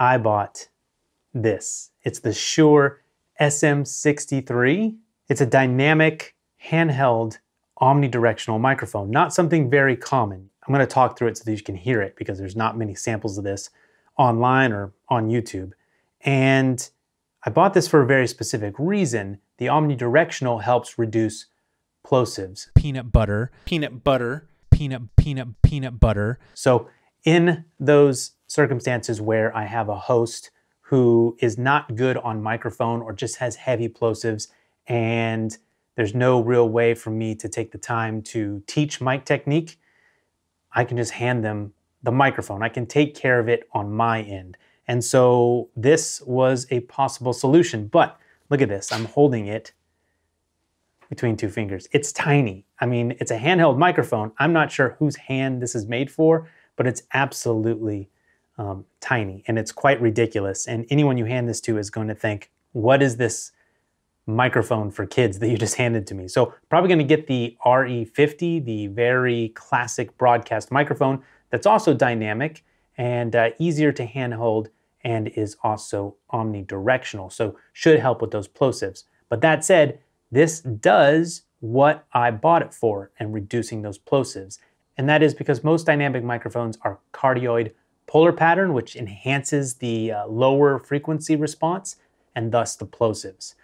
I bought this. It's the Shure SM63. It's a dynamic, handheld, omnidirectional microphone, not something very common. I'm gonna talk through it so that you can hear it because there's not many samples of this online or on YouTube. And I bought this for a very specific reason. The omnidirectional helps reduce plosives. Peanut butter, peanut butter, peanut, peanut, peanut butter. So in those circumstances where I have a host who is not good on microphone or just has heavy plosives and there's no real way for me to take the time to teach mic technique, I can just hand them the microphone. I can take care of it on my end. And so this was a possible solution. But look at this, I'm holding it between two fingers. It's tiny. I mean, it's a handheld microphone. I'm not sure whose hand this is made for, but it's absolutely um, tiny and it's quite ridiculous. And anyone you hand this to is going to think, what is this microphone for kids that you just handed to me? So, probably going to get the RE50, the very classic broadcast microphone that's also dynamic and uh, easier to handhold and is also omnidirectional. So, should help with those plosives. But that said, this does what I bought it for and reducing those plosives and that is because most dynamic microphones are cardioid polar pattern, which enhances the uh, lower frequency response and thus the plosives.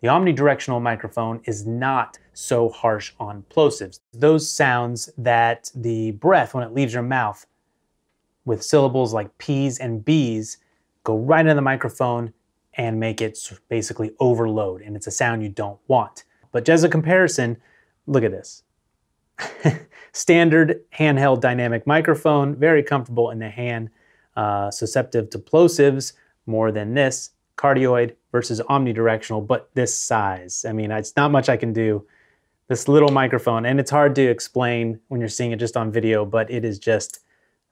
The omnidirectional microphone is not so harsh on plosives. Those sounds that the breath, when it leaves your mouth, with syllables like P's and B's, go right into the microphone and make it basically overload, and it's a sound you don't want. But just as a comparison, look at this. standard handheld dynamic microphone, very comfortable in the hand, uh, susceptible to plosives more than this, cardioid versus omnidirectional, but this size. I mean, it's not much I can do. This little microphone, and it's hard to explain when you're seeing it just on video, but it is just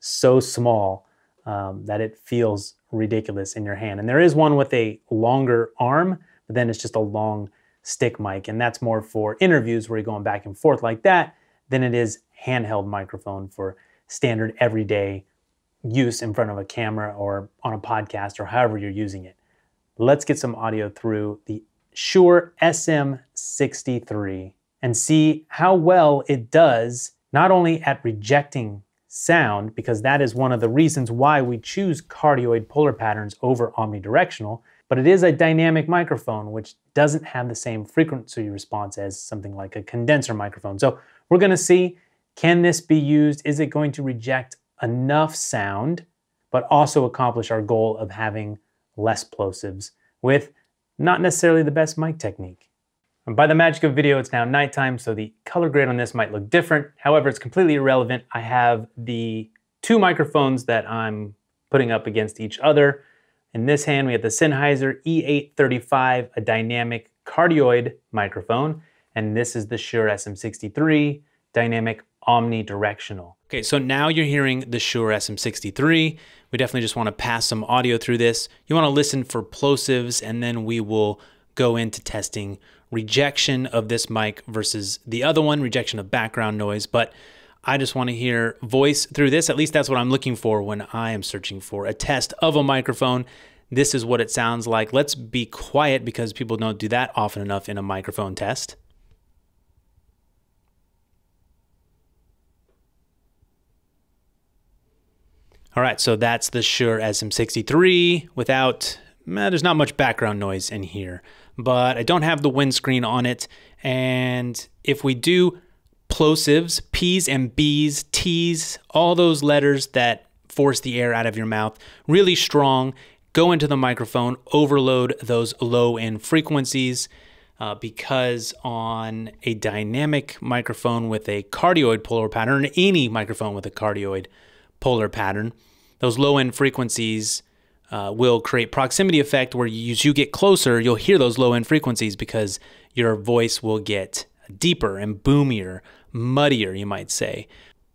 so small um, that it feels ridiculous in your hand. And there is one with a longer arm, but then it's just a long stick mic, and that's more for interviews where you're going back and forth like that than it is handheld microphone for standard everyday use in front of a camera or on a podcast or however you're using it. Let's get some audio through the Shure SM63 and see how well it does not only at rejecting sound, because that is one of the reasons why we choose cardioid polar patterns over omnidirectional, but it is a dynamic microphone, which doesn't have the same frequency response as something like a condenser microphone. So we're gonna see, can this be used? Is it going to reject enough sound, but also accomplish our goal of having less plosives with not necessarily the best mic technique. And by the magic of video, it's now nighttime, so the color grade on this might look different. However, it's completely irrelevant. I have the two microphones that I'm putting up against each other in this hand, we have the Sennheiser E835, a dynamic cardioid microphone, and this is the Shure SM63 dynamic omnidirectional. Okay, so now you're hearing the Shure SM63. We definitely just want to pass some audio through this. You want to listen for plosives, and then we will go into testing rejection of this mic versus the other one, rejection of background noise. But I just want to hear voice through this. At least that's what I'm looking for when I am searching for a test of a microphone. This is what it sounds like. Let's be quiet because people don't do that often enough in a microphone test. All right, so that's the Shure SM63 without, eh, there's not much background noise in here, but I don't have the windscreen on it. And if we do plosives, P's and B's, T's, all those letters that force the air out of your mouth, really strong, go into the microphone, overload those low end frequencies. Uh, because on a dynamic microphone with a cardioid polar pattern, any microphone with a cardioid polar pattern, those low end frequencies uh, will create proximity effect where you, as you get closer, you'll hear those low end frequencies because your voice will get deeper and boomier muddier, you might say.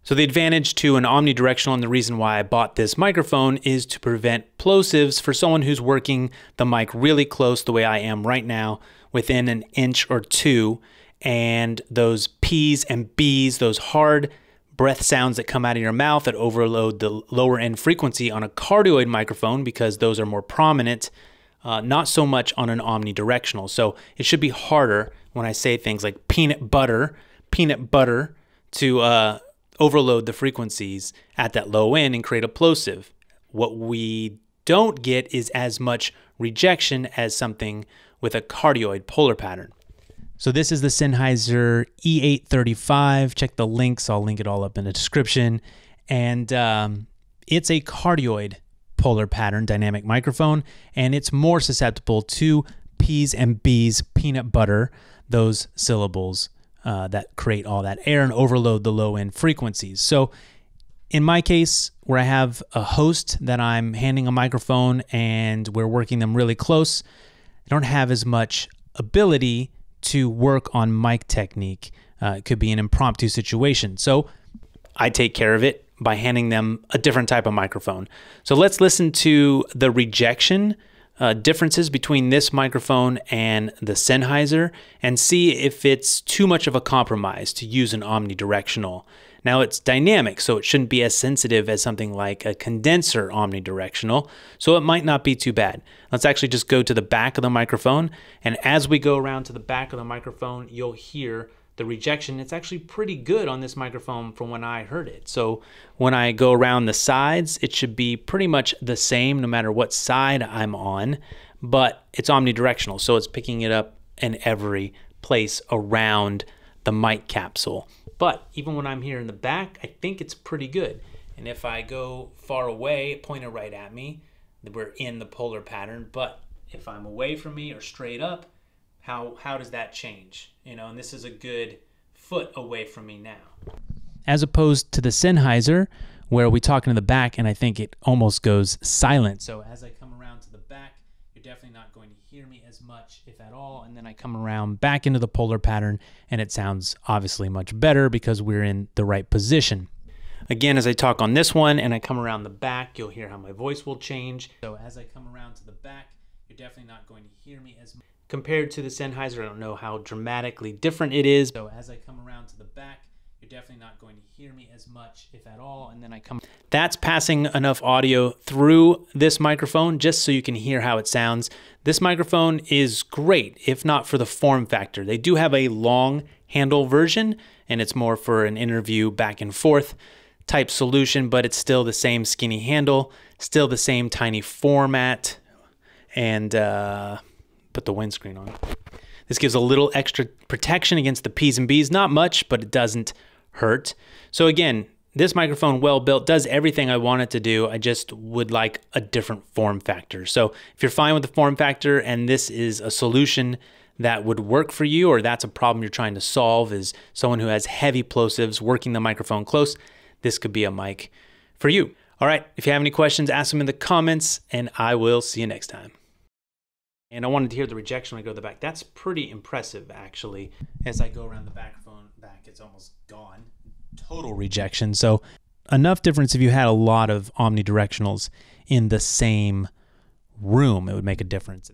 So the advantage to an omnidirectional and the reason why I bought this microphone is to prevent plosives for someone who's working the mic really close the way I am right now, within an inch or two, and those P's and B's, those hard breath sounds that come out of your mouth that overload the lower end frequency on a cardioid microphone because those are more prominent, uh, not so much on an omnidirectional. So it should be harder when I say things like peanut butter peanut butter to uh, overload the frequencies at that low end and create a plosive. What we don't get is as much rejection as something with a cardioid polar pattern. So this is the Sennheiser E835. Check the links. I'll link it all up in the description. And um, it's a cardioid polar pattern dynamic microphone, and it's more susceptible to P's and B's peanut butter, those syllables uh, that create all that air and overload the low end frequencies. So in my case, where I have a host that I'm handing a microphone and we're working them really close, I don't have as much ability to work on mic technique. Uh, it could be an impromptu situation. So I take care of it by handing them a different type of microphone. So let's listen to the rejection uh, differences between this microphone and the Sennheiser and see if it's too much of a compromise to use an omnidirectional. Now it's dynamic, so it shouldn't be as sensitive as something like a condenser omnidirectional, so it might not be too bad. Let's actually just go to the back of the microphone, and as we go around to the back of the microphone, you'll hear the rejection, it's actually pretty good on this microphone from when I heard it. So when I go around the sides, it should be pretty much the same no matter what side I'm on, but it's omnidirectional. So it's picking it up in every place around the mic capsule. But even when I'm here in the back, I think it's pretty good. And if I go far away, point it right at me, we're in the polar pattern. But if I'm away from me or straight up, how how does that change? You know, and this is a good foot away from me now. As opposed to the Sennheiser, where we talk to the back and I think it almost goes silent. So as I come around to the back, you're definitely not going to hear me as much, if at all. And then I come around back into the polar pattern and it sounds obviously much better because we're in the right position. Again, as I talk on this one and I come around the back, you'll hear how my voice will change. So as I come around to the back, you're definitely not going to hear me as much compared to the Sennheiser. I don't know how dramatically different it is. So as I come around to the back, you're definitely not going to hear me as much, if at all. And then I come. That's passing enough audio through this microphone just so you can hear how it sounds. This microphone is great, if not for the form factor. They do have a long handle version, and it's more for an interview back and forth type solution, but it's still the same skinny handle, still the same tiny format. And, uh, put the windscreen on. This gives a little extra protection against the P's and B's. Not much, but it doesn't hurt. So again, this microphone, well built, does everything I want it to do. I just would like a different form factor. So if you're fine with the form factor and this is a solution that would work for you or that's a problem you're trying to solve is someone who has heavy plosives working the microphone close, this could be a mic for you. All right, if you have any questions, ask them in the comments and I will see you next time and I wanted to hear the rejection when I go to the back. That's pretty impressive, actually. As I go around the back phone back, it's almost gone. Total rejection. So enough difference if you had a lot of omnidirectionals in the same room, it would make a difference.